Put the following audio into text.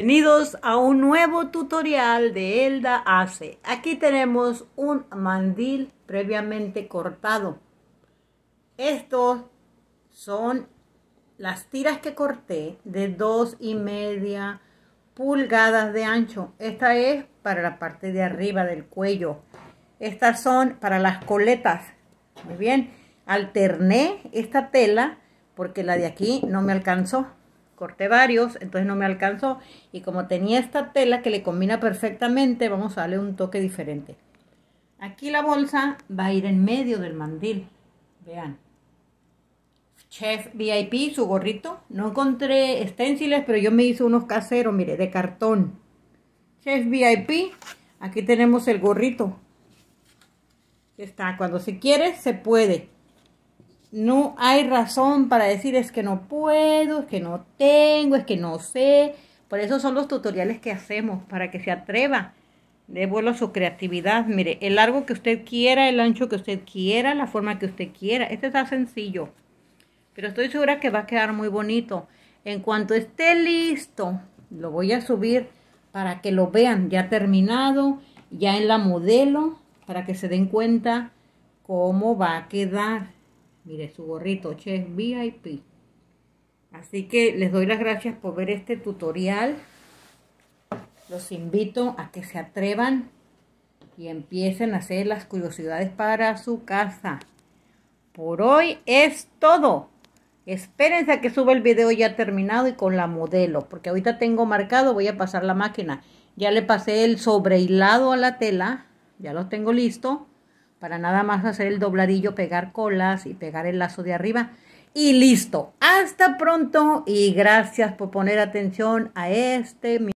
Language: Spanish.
Bienvenidos a un nuevo tutorial de Elda Ace. Aquí tenemos un mandil previamente cortado. Estos son las tiras que corté de dos y media pulgadas de ancho. Esta es para la parte de arriba del cuello. Estas son para las coletas. Muy bien. Alterné esta tela porque la de aquí no me alcanzó corté varios, entonces no me alcanzó. Y como tenía esta tela que le combina perfectamente, vamos a darle un toque diferente. Aquí la bolsa va a ir en medio del mandil. Vean. Chef VIP, su gorrito. No encontré esténciles, pero yo me hice unos caseros, mire, de cartón. Chef VIP, aquí tenemos el gorrito. Está, cuando se quiere, se puede. No hay razón para decir es que no puedo, es que no tengo, es que no sé. Por eso son los tutoriales que hacemos, para que se atreva. De vuelo a su creatividad. Mire, el largo que usted quiera, el ancho que usted quiera, la forma que usted quiera. Este está sencillo. Pero estoy segura que va a quedar muy bonito. En cuanto esté listo, lo voy a subir para que lo vean ya terminado, ya en la modelo, para que se den cuenta cómo va a quedar. Mire, su gorrito Chef VIP. Así que les doy las gracias por ver este tutorial. Los invito a que se atrevan y empiecen a hacer las curiosidades para su casa. Por hoy es todo. Espérense a que suba el video ya terminado y con la modelo, porque ahorita tengo marcado, voy a pasar la máquina. Ya le pasé el sobrehilado a la tela, ya lo tengo listo para nada más hacer el dobladillo, pegar colas y pegar el lazo de arriba. Y listo. Hasta pronto y gracias por poner atención a este.